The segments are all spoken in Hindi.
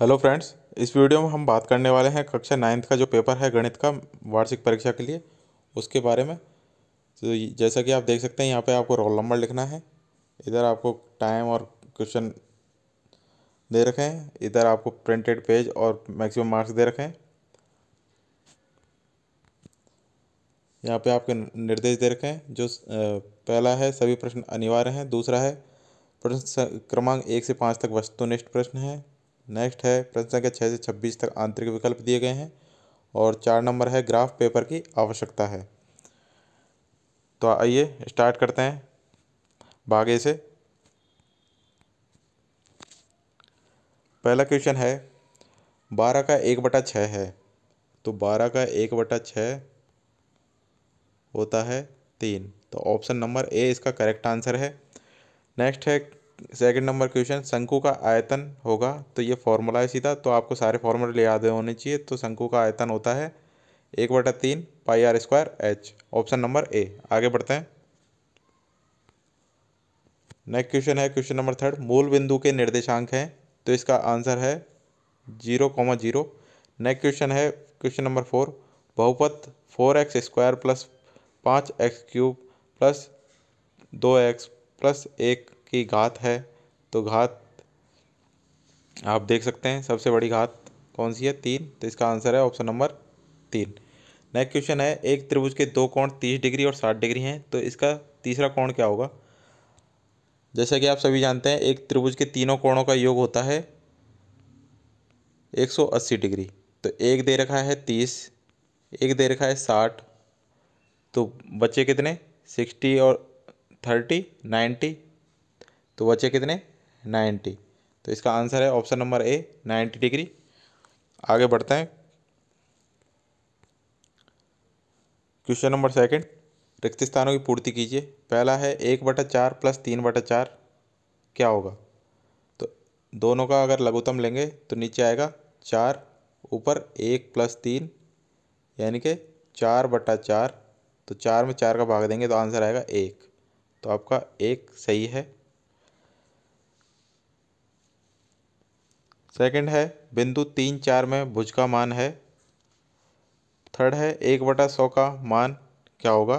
हेलो फ्रेंड्स इस वीडियो में हम बात करने वाले हैं कक्षा नाइन्थ का जो पेपर है गणित का वार्षिक परीक्षा के लिए उसके बारे में तो जैसा कि आप देख सकते हैं यहाँ पे आपको रोल नंबर लिखना है इधर आपको टाइम और क्वेश्चन दे रखे हैं इधर आपको प्रिंटेड पेज और मैक्सिमम मार्क्स दे रखे हैं यहाँ पे आपके निर्देश दे रखे हैं जो पहला है सभी प्रश्न अनिवार्य हैं दूसरा है प्रश्न क्रमांक एक से पाँच तक वस्तुनिष्ठ प्रश्न है नेक्स्ट है प्रश्न संख्या छः से छब्बीस तक आंतरिक विकल्प दिए गए हैं और चार नंबर है ग्राफ पेपर की आवश्यकता है तो आइए स्टार्ट करते हैं भागे से पहला क्वेश्चन है बारह का एक बटा छः है तो बारह का एक बटा छः होता है तीन तो ऑप्शन नंबर ए इसका करेक्ट आंसर है नेक्स्ट है सेकंड नंबर क्वेश्चन शंकु का आयतन होगा तो ये फॉर्मूला है सीधा तो आपको सारे फॉर्मूले याद होने चाहिए तो शंकु का आयतन होता है एक बटा तीन pi R square H option number A आगे बढ़ते हैं नेक्स्ट क्वेश्चन है क्वेश्चन नंबर थर्ड मूल बिंदु के निर्देशांक हैं तो इसका आंसर है zero comma zero next question है क्वेश्चन नंबर फोर बहुपत फोर एक्स स्क्वायर प्लस पाँच एक्स क्यूब प्लस दो एक्स प्लस एक की घात है तो घात आप देख सकते हैं सबसे बड़ी घात कौन सी है तीन तो इसका आंसर है ऑप्शन नंबर तीन नेक्स्ट क्वेश्चन है एक त्रिभुज के दो कोण तीस डिग्री और साठ डिग्री हैं तो इसका तीसरा कोण क्या होगा जैसा कि आप सभी जानते हैं एक त्रिभुज के तीनों कोणों का योग होता है अस्सी डिग्री तो एक दे रखा है तीस एक दे रखा है साठ तो बच्चे कितने सिक्सटी और थर्टी नाइन्टी तो बचे कितने नाइन्टी तो इसका आंसर है option number A ninety degree आगे बढ़ते हैं क्वेश्चन नंबर सेकंड रिक्त स्थानों की पूर्ति कीजिए पहला है एक बटा चार प्लस तीन बटा चार क्या होगा तो दोनों का अगर लघुतम लेंगे तो नीचे आएगा चार ऊपर एक प्लस तीन यानी कि चार बटा चार तो चार में चार का भाग देंगे तो आंसर आएगा एक तो आपका एक सही है सेकंड है बिंदु तीन चार में भुज का मान है थर्ड है एक बटा सौ का मान क्या होगा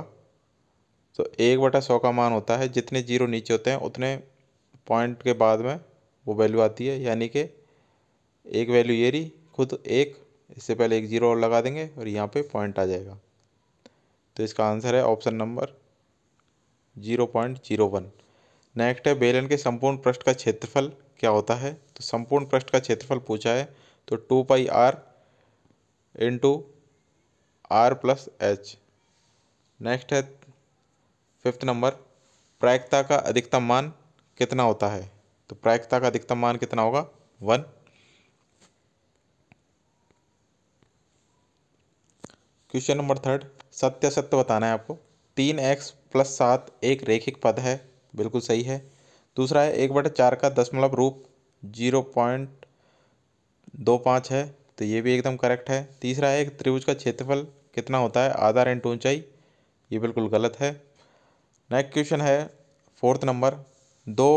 तो एक बटा सौ का मान होता है जितने जीरो नीचे होते हैं उतने पॉइंट के बाद में वो वैल्यू आती है यानी कि एक वैल्यू ये रही खुद एक इससे पहले एक जीरो और लगा देंगे और यहाँ पे पॉइंट आ जाएगा तो इसका आंसर है option number zero point zero one next है बेलन के संपूर्ण पृष्ठ का क्षेत्रफल क्या होता है तो संपूर्ण पृष्ठ का क्षेत्रफल पूछा है तो two pi R into R plus H next है फिफ्थ नंबर प्रायिकता का अधिकतम मान कितना होता है तो प्रायिकता का अधिकतम मान कितना होगा वन क्वेश्चन नंबर थर्ड सत्य सत्य बताना है आपको तीन एक्स प्लस सात एक रेखिक पद है बिल्कुल सही है दूसरा है एक बटे चार का दशमलव रूप जीरो पॉइंट दो पाँच है तो ये भी एकदम करेक्ट है तीसरा है एक त्रिभुज का क्षेत्रफल कितना होता है आधार इंटू ऊंचाई ये बिल्कुल गलत है नेक्स्ट क्वेश्चन है फोर्थ नंबर दो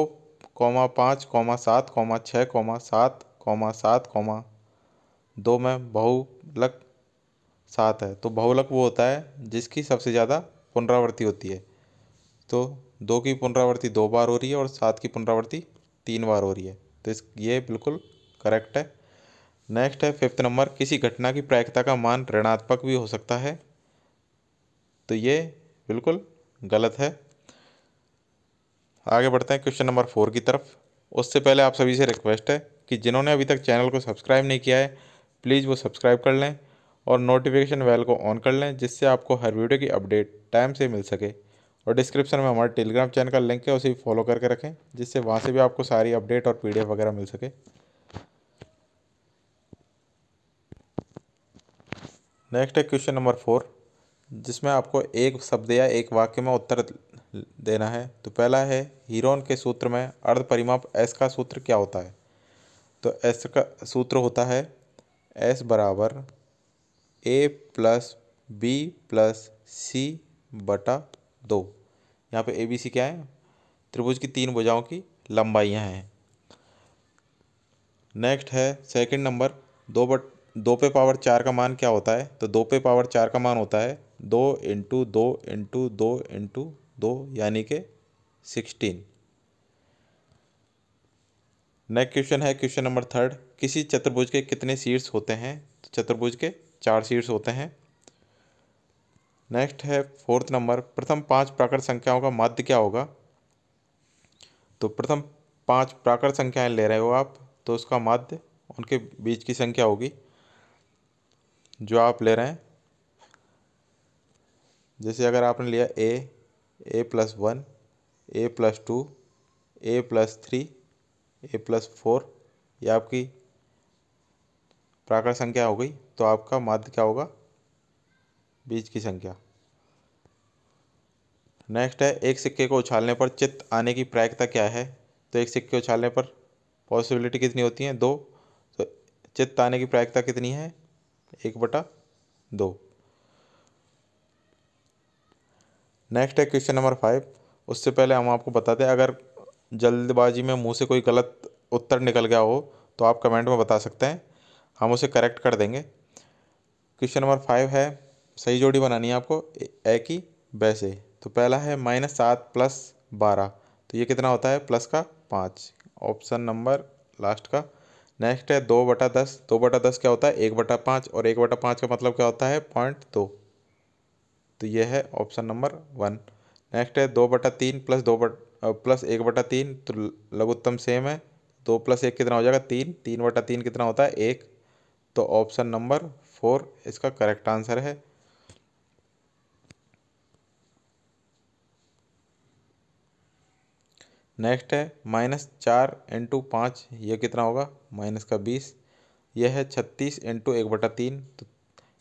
कौमा पाँच कौमा सात कौमा छः कौमा सात कौमा सात कौमा दो में बहुलक सात है तो बहुलक वो होता है जिसकी सबसे ज़्यादा पुनरावृत्ति होती है तो दो की पुनरावृत्ति दो बार हो रही है और सात की पुनरावृत्ति तीन बार हो रही है तो इस ये बिल्कुल करेक्ट है नेक्स्ट है फिफ्थ नंबर किसी घटना की प्रायिकता का मान ऋणात्मक भी हो सकता है तो ये बिल्कुल गलत है आगे बढ़ते हैं क्वेश्चन नंबर फोर की तरफ उससे पहले आप सभी से रिक्वेस्ट है कि जिन्होंने अभी तक चैनल को सब्सक्राइब नहीं किया है प्लीज़ वो सब्सक्राइब कर लें और नोटिफिकेशन बेल को ऑन कर लें जिससे आपको हर वीडियो की अपडेट टाइम से मिल सके और डिस्क्रिप्शन में हमारे टेलीग्राम चैनल का लिंक है उसे फॉलो करके रखें जिससे वहाँ से भी आपको सारी अपडेट और पी वगैरह मिल सके नेक्स्ट है क्वेश्चन नंबर फोर जिसमें आपको एक शब्द या एक वाक्य में उत्तर देना है तो पहला है हीरोन के सूत्र में अर्ध परिमाप एस का सूत्र क्या होता है तो एस का सूत्र होता है एस बराबर A plus B plus C बटा दो यहाँ पे ए बी सी क्या है त्रिभुज की तीन भुजाओं की लंबाइयाँ हैं नेक्स्ट है सेकंड नंबर दो बट दो पे पावर चार का मान क्या होता है तो दो पे पावर चार का मान होता है दो इंटू दो इंटू दो इंटू दो यानी के सिक्सटीन नेक्स्ट क्वेश्चन है क्वेश्चन नंबर थर्ड किसी चतुर्भुज के कितने शीर्ष होते हैं तो चतुर्भुज के चार शीर्ष होते हैं नेक्स्ट है फोर्थ नंबर प्रथम पांच प्राकृत संख्याओं का माध्य क्या होगा तो प्रथम पांच प्राकृत संख्याएं ले रहे हो आप तो उसका माध्य उनके बीच की संख्या होगी जो आप ले रहे हैं जैसे अगर आपने लिया A A plus one A plus two A plus three A plus four ये आपकी प्राकृत संख्या हो गई तो आपका माध्य क्या होगा बीज की संख्या नेक्स्ट है एक सिक्के को उछालने पर चित्त आने की प्रायिकता क्या है तो एक सिक्के उछालने पर पॉसिबिलिटी कितनी होती है दो तो चित्त आने की प्रायिकता कितनी है एक बटा दो नेक्स्ट है क्वेश्चन नंबर फाइव उससे पहले हम आपको बताते हैं अगर जल्दबाजी में मुंह से कोई गलत उत्तर निकल गया हो तो आप कमेंट में बता सकते हैं हम उसे करेक्ट कर देंगे क्वेश्चन नंबर फाइव है सही जोड़ी बनानी है आपको ए की वैसे तो पहला है माइनस सात प्लस बारह तो ये कितना होता है प्लस का पाँच ऑप्शन नंबर लास्ट का नेक्स्ट है दो बटा दस दो बटा दस क्या होता है एक बटा पाँच और एक बटा पाँच का मतलब क्या होता है पॉइंट दो तो ये है ऑप्शन नंबर वन नेक्स्ट है दो बटा तीन प्लस दो बट प्लस एक बटा तीन तो लघुत्तम सेम है दो प्लस एक कितना हो जाएगा तीन तीन बटा तीन कितना होता है एक तो ऑप्शन नंबर फोर इसका करेक्ट आंसर है नेक्स्ट है माइनस चार इंटू पाँच यह कितना होगा माइनस का बीस यह है छत्तीस इंटू एक बटा तीन तो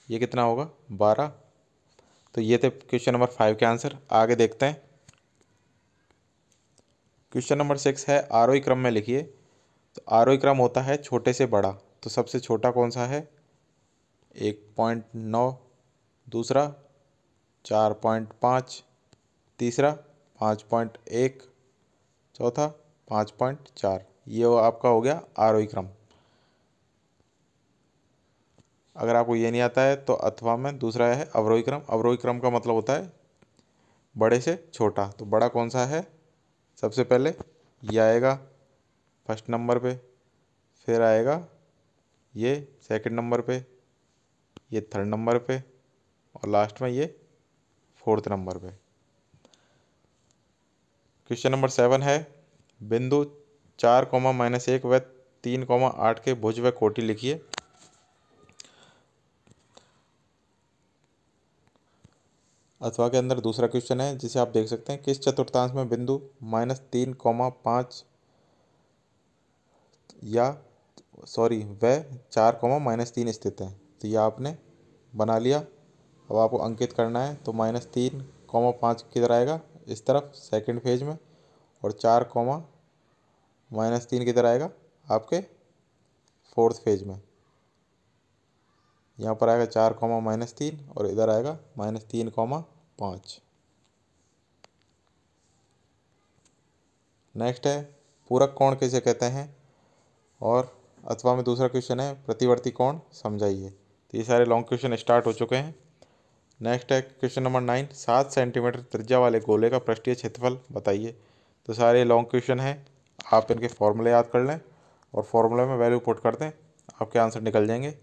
ये कितना होगा बारह तो ये थे क्वेश्चन नंबर फाइव के आंसर आगे देखते हैं क्वेश्चन नंबर सिक्स है आरोही e क्रम में लिखिए तो आरोही e क्रम होता है छोटे से बड़ा तो सबसे छोटा कौन सा है एक पॉइंट नौ दूसरा चार पॉइंट पाँच तीसरा पाँच पॉइंट एक चौथा पाँच पॉइंट चार ये आपका हो गया आरोही क्रम अगर आपको ये नहीं आता है तो अथवा में दूसरा है अवरोही क्रम अवरोही क्रम का मतलब होता है बड़े से छोटा तो बड़ा कौन सा है सबसे पहले ये आएगा फर्स्ट नंबर पे फिर आएगा ये सेकंड नंबर पे ये थर्ड नंबर पे और लास्ट में ये फोर्थ नंबर पे क्वेश्चन नंबर सेवन है बिंदु चार कॉमा माइनस एक व तीन कॉमा आठ के भुज व कोटि लिखिए अथवा के अंदर दूसरा क्वेश्चन है जिसे आप देख सकते हैं किस चतुर्थांश में बिंदु माइनस तीन कोमा पाँच या सॉरी वह चार कोमा माइनस तीन स्थित है तो यह आपने बना लिया अब आपको अंकित करना है तो माइनस तीन कॉमा पाँच किधर आएगा इस तरफ सेकंड फेज में और चार कॉमा माइनस तीन किधर आएगा आपके फोर्थ फेज में यहाँ पर आएगा चार कॉमा माइनस तीन और इधर आएगा माइनस तीन कॉमा पाँच नेक्स्ट है पूरक कोण किसे कहते हैं और अथवा में दूसरा क्वेश्चन है प्रतिवर्ती कोण समझाइए तो ये सारे लॉन्ग क्वेश्चन स्टार्ट हो चुके हैं नेक्स्ट है क्वेश्चन नंबर नाइन सात सेंटीमीटर त्रिज्या वाले गोले का पृष्ठीय क्षेत्रफल बताइए तो सारे लॉन्ग क्वेश्चन हैं आप इनके फॉर्मूले याद कर लें और फॉर्मूले में वैल्यू पुट कर दें आपके आंसर निकल जाएंगे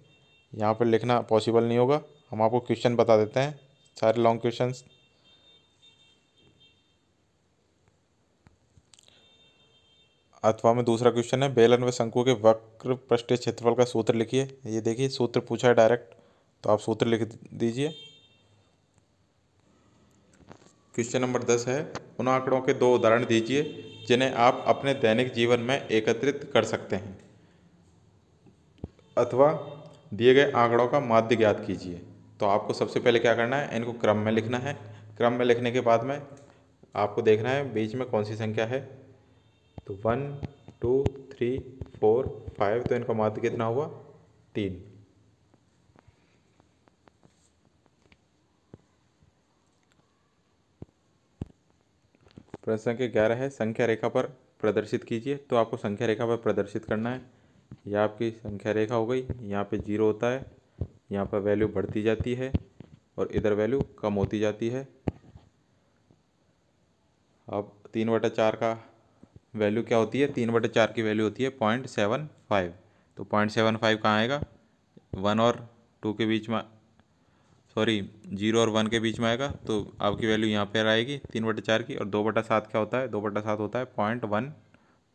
यहाँ पर लिखना पॉसिबल नहीं होगा हम आपको क्वेश्चन बता देते हैं सारे लॉन्ग क्वेश्चन अथवा में दूसरा क्वेश्चन है बेलन व शंकु के वक्र पृष्ठीय क्षेत्रफल का सूत्र लिखिए ये देखिए सूत्र पूछा है डायरेक्ट तो आप सूत्र लिख दीजिए क्वेश्चन नंबर दस है उन आंकड़ों के दो उदाहरण दीजिए जिन्हें आप अपने दैनिक जीवन में एकत्रित कर सकते हैं अथवा दिए गए आंकड़ों का माध्य ज्ञात कीजिए तो आपको सबसे पहले क्या करना है इनको क्रम में लिखना है क्रम में लिखने के बाद में आपको देखना है बीच में कौन सी संख्या है तो one two three four five तो इनका माध्य कितना हुआ तीन प्रश्न संख्या ग्यारह है संख्या रेखा पर प्रदर्शित कीजिए तो आपको संख्या रेखा पर प्रदर्शित करना है यह आपकी संख्या रेखा हो गई यहाँ पे जीरो होता है यहाँ पर वैल्यू बढ़ती जाती है और इधर वैल्यू कम होती जाती है अब तीन बटे चार का वैल्यू क्या होती है तीन बटे चार की वैल्यू होती है पॉइंट सेवन फाइव तो पॉइंट सेवन फाइव कहाँ आएगा वन और टू के बीच में सॉरी जीरो और वन के बीच में आएगा तो आपकी वैल्यू यहाँ पर आएगी तीन बटा चार की और दो बटा सात क्या होता है दो बटा सात होता है पॉइंट वन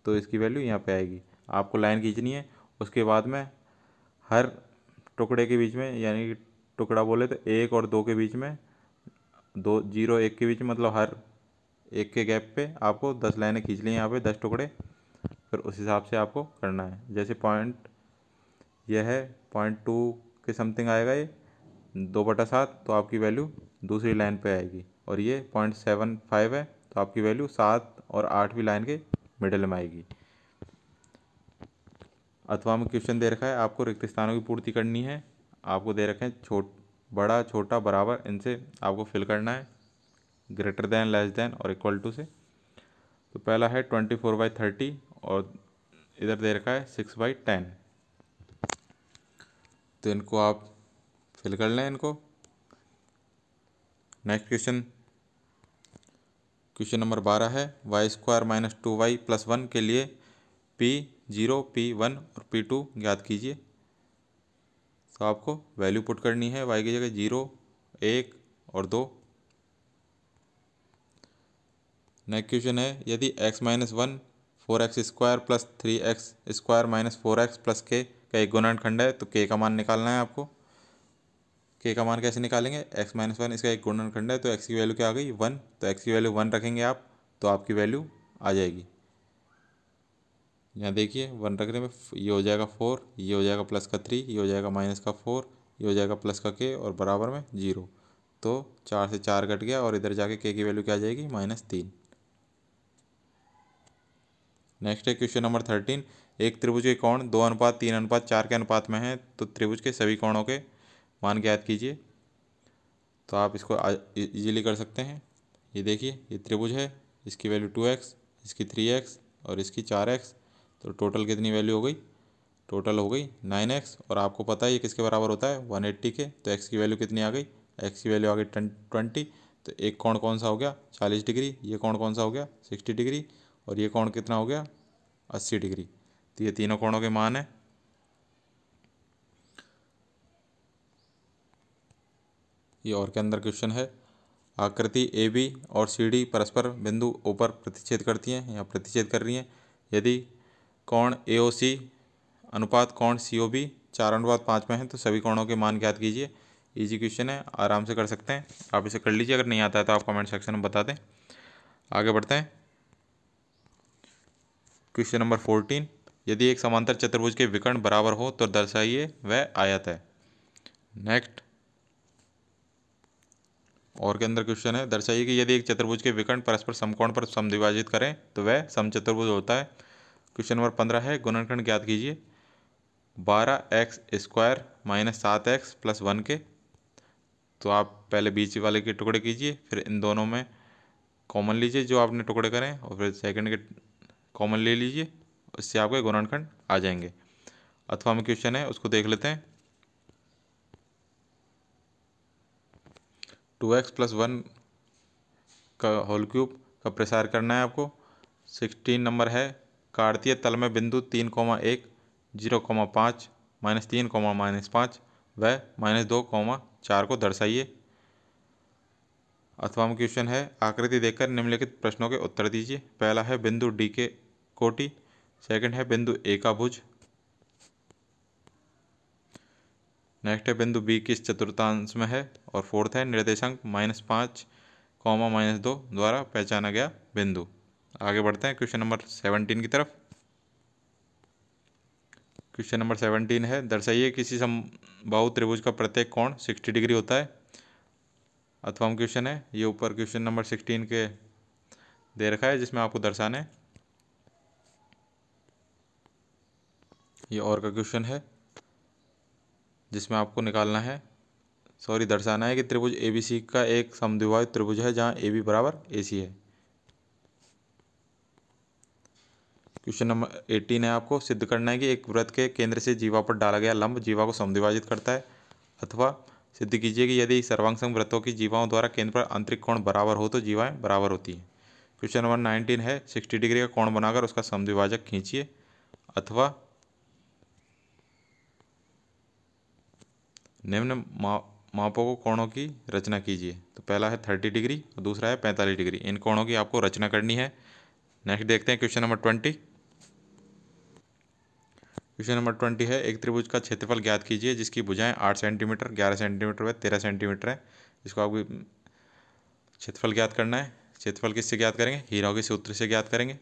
तो इसकी वैल्यू यहाँ पर आएगी आपको लाइन खींचनी है उसके बाद में हर टुकड़े के बीच में यानी कि टुकड़ा बोले तो एक और दो के बीच में दो जीरो एक के बीच में मतलब हर एक के गैप पे आपको दस लाइनें खींच ली यहाँ पे दस टुकड़े फिर उस हिसाब से आपको करना है जैसे पॉइंट यह है पॉइंट टू के समथिंग आएगा ये दो बटा सात तो आपकी वैल्यू दूसरी लाइन पे आएगी और ये पॉइंट सेवन फाइव है तो आपकी वैल्यू सात और आठवीं लाइन के मिडल में आएगी अथवा में क्वेश्चन दे रखा है आपको रिक्त स्थानों की पूर्ति करनी है आपको दे रखें छोट बड़ा छोटा बराबर इनसे आपको फिल करना है ग्रेटर दैन लेस दैन और इक्वल टू से तो पहला है ट्वेंटी फोर बाई थर्टी और इधर दे रखा है सिक्स बाई टेन तो इनको आप फिल कर लें इनको नेक्स्ट क्वेश्चन क्वेश्चन नंबर बारह है y square minus two y plus one के लिए पी जीरो पी वन और पी टू याद कीजिए तो आपको वैल्यू पुट करनी है वाई की जगह जीरो एक और दो नेक्स्ट क्वेश्चन है यदि x minus one four x square plus three x square minus four x plus के का एक गुणनखंड है तो के का मान निकालना है आपको के का मान कैसे निकालेंगे एक्स माइनस वन इसका एक गुणनखंड है तो एक्स की वैल्यू क्या आ गई वन तो एक्स की वैल्यू वन रखेंगे आप तो आपकी वैल्यू आ जाएगी यहाँ देखिए वन रखने में ये हो जाएगा फोर ये हो जाएगा प्लस का थ्री ये हो जाएगा माइनस का फोर ये हो जाएगा प्लस का के और बराबर में जीरो तो चार से चार कट गया और इधर जाके के की वैल्यू क्या आ जाएगी माइनस तीन नेक्स्ट है क्वेश्चन नंबर थर्टीन एक त्रिभुज के कोण दो अनुपात तीन अनुपात चार के अनुपात में है तो त्रिभुज के सभी कोणों के मान ज्ञात कीजिए तो आप इसको इजीली कर सकते हैं ये देखिए ये त्रिभुज है इसकी वैल्यू टू एक्स इसकी थ्री एक्स और इसकी चार एक्स तो टोटल कितनी वैल्यू हो गई टोटल हो गई नाइन एक्स और आपको पता है ये किसके बराबर होता है वन एट्टी के तो एक्स की वैल्यू कितनी आ गई एक्स की वैल्यू आ गई ट्वेंटी तो एक कौन कौन सा हो गया चालीस डिग्री ये कौन कौन सा हो गया सिक्सटी डिग्री और ये कौन कितना हो गया अस्सी डिग्री तो ये तीनों कोणों के मान है ये और के अंदर क्वेश्चन है आकृति ए बी और सी डी परस्पर बिंदु ओ पर प्रतिच्छेद करती हैं या प्रतिच्छेद कर रही हैं यदि कोण ए ओ सी अनुपात कोण सी ओ बी चार अनुपात पाँच में है तो सभी कोणों के मान ज्ञात कीजिए इजी क्वेश्चन है आराम से कर सकते हैं आप इसे कर लीजिए अगर नहीं आता है तो आप कमेंट सेक्शन में बता दें आगे बढ़ते हैं क्वेश्चन नंबर फोर्टीन यदि एक समांतर चतुर्भुज के विकर्ण बराबर हो तो दर्शाइए वह आयत है नेक्स्ट और के अंदर क्वेश्चन है दर्शाइए कि यदि एक चतुर्भुज के विकर्ण परस्पर समकोण पर समद्विभाजित करें तो वह समचतुर्भुज होता है क्वेश्चन नंबर पंद्रह है गुणनखंड ज्ञात कीजिए बारह एक्स स्क्वायर माइनस सात एक्स प्लस वन के तो आप पहले बीच वाले के टुकड़े कीजिए फिर इन दोनों में कॉमन लीजिए जो आपने टुकड़े करें और फिर सेकंड के कॉमन ले लीजिए उससे आपके गुणनखंड आ जाएंगे अथवा में क्वेश्चन है उसको देख लेते हैं टू एक्स प्लस वन का होल क्यूब का प्रसार करना है आपको सिक्सटीन नंबर है कार्तीय तल में बिंदु तीन कोमा एक जीरो कोमा पाँच माइनस तीन कोमा माइनस पाँच व माइनस दो कोमा चार को दर्शाइए अथवा क्वेश्चन है आकृति देखकर निम्नलिखित प्रश्नों के उत्तर दीजिए पहला है बिंदु डी के कोटि सेकंड है बिंदु ए का भुज नेक्स्ट है बिंदु बी किस चतुर्थांश में है और फोर्थ है निर्देशांक माइनस पाँच कॉमा माइनस दो द्वारा पहचाना गया बिंदु आगे बढ़ते हैं क्वेश्चन नंबर सेवनटीन की तरफ क्वेश्चन नंबर सेवनटीन है दर्शाइए किसी समबाहु त्रिभुज का प्रत्येक कोण सिक्सटी डिग्री होता है अथवा क्वेश्चन है ये ऊपर क्वेश्चन नंबर सिक्सटीन के दे रखा है जिसमें आपको दर्शाना है ये और का क्वेश्चन है जिसमें आपको निकालना है सॉरी दर्शाना है कि त्रिभुज ए का एक समद्विभाज त्रिभुज है जहाँ ए बी बराबर ए सी है क्वेश्चन नंबर एटीन है आपको सिद्ध करना है कि एक व्रत के केंद्र से जीवा पर डाला गया लंब जीवा को समद्विभाजित करता है अथवा सिद्ध कीजिए कि यदि सर्वांगसंग व्रतों की जीवाओं द्वारा केंद्र पर आंतरिक कोण बराबर हो तो जीवाएं बराबर होती हैं क्वेश्चन नंबर नाइनटीन है सिक्सटी डिग्री का कोण बनाकर उसका समद्विभाजक खींचिए अथवा निम्न मापों को कोणों की रचना कीजिए तो पहला है थर्टी डिग्री और दूसरा है पैंतालीस डिग्री इन कोणों की आपको रचना करनी है नेक्स्ट देखते हैं question number twenty question number twenty है एक त्रिभुज का क्षेत्रफल ज्ञात कीजिए जिसकी भुजाएं आठ सेंटीमीटर ग्यारह सेंटीमीटर व तेरह सेंटीमीटर है इसको आपको क्षेत्रफल ज्ञात करना है क्षेत्रफल किससे ज्ञात करेंगे हीरा के सूत्र से ज्ञात करेंगे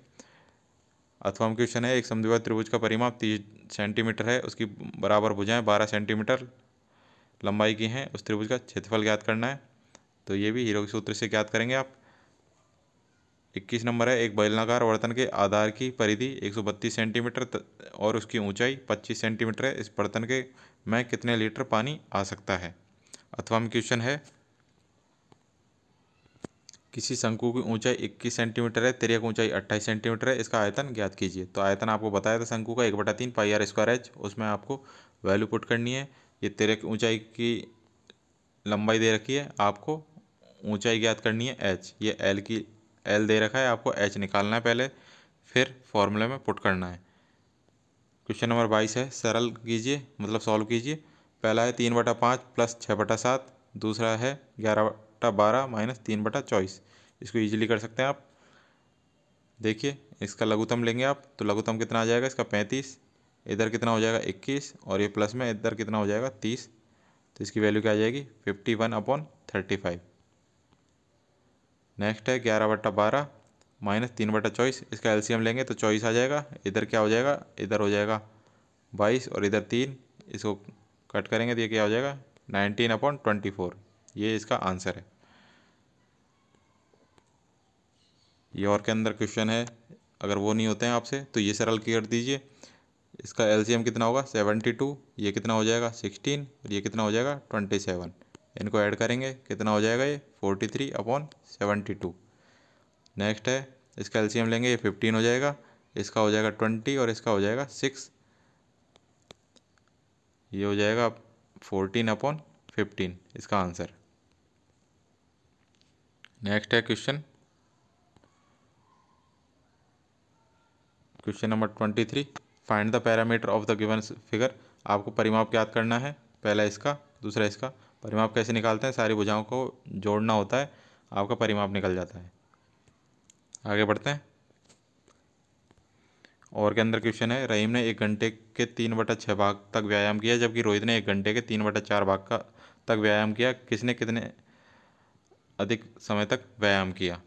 अथवा क्वेश्चन है एक समद्विवाद त्रिभुज का परिमाप तीस सेंटीमीटर है उसकी बराबर भुजाएं बारह सेंटीमीटर लंबाई की हैं उस त्रिभुज का क्षेत्रफल ज्ञात करना है तो ये भी हीरो के सूत्र से ज्ञात करेंगे आप इक्कीस नंबर है एक बैलनाकार बर्तन के आधार की परिधि एक सेंटीमीटर और उसकी ऊंचाई 25 सेंटीमीटर है इस बर्तन के में कितने लीटर पानी आ सकता है अथवा में क्वेश्चन है किसी शंकु की ऊंचाई 21 सेंटीमीटर है तिरक ऊंचाई 28 सेंटीमीटर है इसका आयतन ज्ञात कीजिए तो आयतन आपको बताया था शंकु का एक बटा तीन पाई आर स्क्वायर एच उसमें आपको वैल्यू पुट करनी है ये तेरे ऊंचाई की लंबाई दे रखी है आपको ऊंचाई ज्ञात करनी है एच ये एल की एल दे रखा है आपको एच निकालना है पहले फिर फॉर्मूले में पुट करना है क्वेश्चन नंबर बाईस है सरल कीजिए मतलब सॉल्व कीजिए पहला है तीन बटा पाँच प्लस छः बटा सात दूसरा है ग्यारह बटा बारह माइनस तीन बटा चौबीस इसको ईजिली कर सकते हैं आप देखिए इसका लघुतम लेंगे आप तो लघुतम कितना आ जाएगा इसका पैंतीस इधर कितना हो जाएगा इक्कीस और ये प्लस में इधर कितना हो जाएगा तीस तो इसकी वैल्यू क्या आ जाएगी fifty one upon thirty five next है ग्यारह बटा बारह माइनस तीन बटा चौबीस इसका एलसीएम लेंगे तो चौबीस आ जाएगा इधर क्या हो जाएगा इधर हो जाएगा बाईस और इधर तीन इसको कट करेंगे तो ये क्या हो जाएगा नाइनटीन अपॉन ट्वेंटी फोर ये इसका आंसर है ये और के अंदर क्वेश्चन है अगर वो नहीं होते हैं आपसे तो ये सरल कर दीजिए इसका एलसीएम कितना होगा सेवेंटी टू ये कितना हो जाएगा सिक्सटीन और ये कितना हो जाएगा ट्वेंटी सेवन इनको ऐड करेंगे कितना हो जाएगा ये forty three upon seventy two next है इसका एलसीएम लेंगे ये फिफ्टीन हो जाएगा इसका हो जाएगा ट्वेंटी और इसका हो जाएगा सिक्स ये हो जाएगा फोर्टीन अपॉन फिफ्टीन इसका आंसर नेक्स्ट है question question number twenty three find the parameter of the given figure आपको परिमाप याद करना है पहला इसका दूसरा इसका परिमाप कैसे निकालते हैं सारी भुजाओं को जोड़ना होता है आपका परिमाप निकल जाता है आगे बढ़ते हैं और के अंदर क्वेश्चन है रहीम ने एक घंटे के तीन बटा छः भाग तक व्यायाम किया जबकि रोहित ने एक घंटे के तीन बटा चार भाग का तक व्यायाम किया किसने कितने अधिक समय तक व्यायाम किया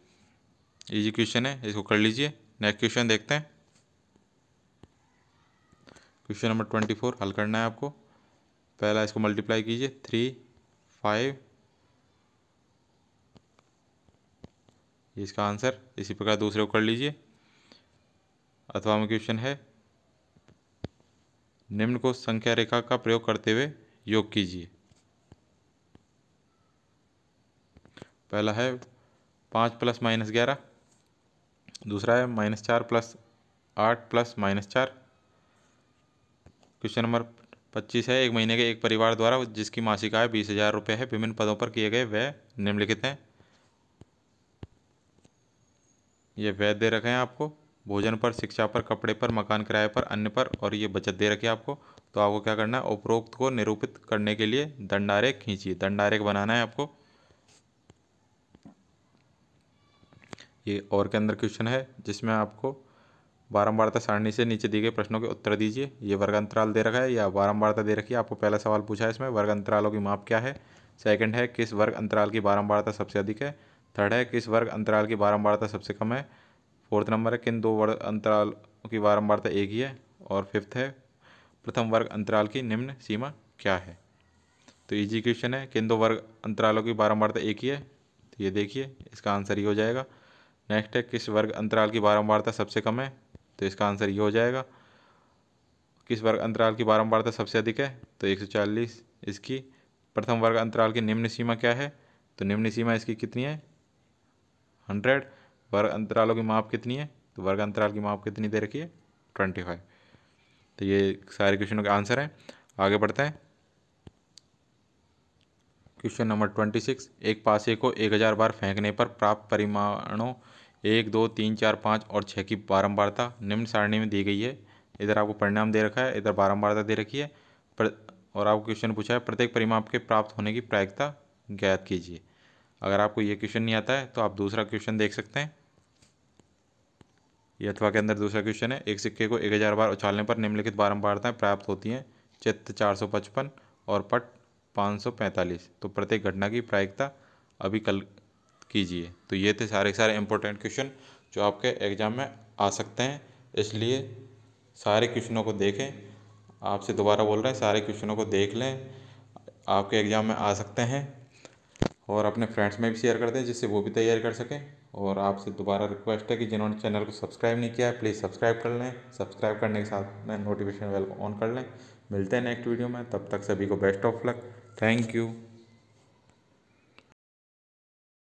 इजी क्वेश्चन है इसको कर लीजिए नेक्स्ट क्वेश्चन देखते हैं क्वेश्चन नंबर ट्वेंटी फोर हल करना है आपको पहला इसको मल्टीप्लाई कीजिए थ्री फाइव इसका आंसर इसी प्रकार दूसरे को कर लीजिए अथवा में क्वेश्चन है निम्न को संख्या रेखा का प्रयोग करते हुए योग कीजिए पहला है पाँच प्लस माइनस ग्यारह दूसरा है माइनस चार प्लस आठ प्लस माइनस चार क्वेश्चन नंबर पच्चीस है एक महीने के एक परिवार द्वारा जिसकी मासिक आय बीस हज़ार रुपये है विभिन्न पदों पर किए गए व्यय निम्नलिखित हैं ये व्यय दे रखे हैं आपको भोजन पर शिक्षा पर कपड़े पर मकान किराए पर अन्य पर और ये बचत दे रखी है आपको तो आपको क्या करना है उपरोक्त को निरूपित करने के लिए दंडारे खींचिए दंडारे बनाना है आपको ये और के अंदर क्वेश्चन है जिसमें आपको बारंबारता सारणी से नीचे दिए गए प्रश्नों के उत्तर दीजिए ये वर्ग अंतराल दे रखा है या बारंबारता दे रखी है आपको पहला सवाल पूछा है इसमें वर्ग अंतरालों की माप क्या है सेकंड है किस वर्ग अंतराल की बारंबारता सबसे अधिक है थर्ड है किस वर्ग अंतराल की बारंबारता सबसे कम है फोर्थ नंबर है किन दो वर्ग अंतराल की बारंबारता एक ही है और फिफ्थ है प्रथम वर्ग अंतराल की निम्न सीमा क्या है तो ईजी क्वेश्चन है किन दो वर्ग अंतरालों की बारंबारता एक ही है तो ये देखिए इसका आंसर ही हो जाएगा नेक्स्ट है किस वर्ग अंतराल की बारंबारता सबसे कम है तो इसका आंसर ये हो जाएगा किस वर्ग अंतराल की बारंबारता सबसे अधिक है तो 140 इसकी प्रथम वर्ग अंतराल की निम्न सीमा क्या है तो निम्न सीमा इसकी कितनी है 100 वर्ग अंतरालों की माप कितनी है तो वर्ग अंतराल की माप कितनी दे रखी है ट्वेंटी तो ये सारे क्वेश्चनों के आंसर हैं आगे बढ़ते हैं क्वेश्चन नंबर ट्वेंटी सिक्स एक पासे को एक हज़ार बार फेंकने पर प्राप्त परिमाणों एक दो तीन चार पाँच और छः की बारंबारता निम्न सारणी में दी गई है इधर आपको परिणाम दे रखा है इधर बारंबारता दे रखी है प्र... और आपको क्वेश्चन पूछा है प्रत्येक परिमाप के प्राप्त होने की प्रायिकता ज्ञात कीजिए अगर आपको ये क्वेश्चन नहीं आता है तो आप दूसरा क्वेश्चन देख सकते हैं ये अथवा के अंदर दूसरा क्वेश्चन है एक सिक्के को एक हज़ार बार उछालने पर निम्नलिखित बारम्बारताएँ प्राप्त होती हैं चित्त चार सौ पचपन और पट पाँच सौ पैंतालीस तो प्रत्येक घटना की प्रायिकता अभी कल कीजिए तो ये थे सारे सारे इंपॉर्टेंट क्वेश्चन जो आपके एग्ज़ाम में आ सकते हैं इसलिए सारे क्वेश्चनों को देखें आपसे दोबारा बोल रहे हैं सारे क्वेश्चनों को देख लें आपके एग्ज़ाम में आ सकते हैं और अपने फ्रेंड्स में भी शेयर कर दें जिससे वो भी तैयारी कर सकें और आपसे दोबारा रिक्वेस्ट है कि जिन्होंने चैनल को सब्सक्राइब नहीं किया है प्लीज़ सब्सक्राइब कर लें सब्सक्राइब करने के साथ में नोटिफिकेशन बेल को ऑन कर लें मिलते हैं नेक्स्ट वीडियो में तब तक सभी को best of luck thank you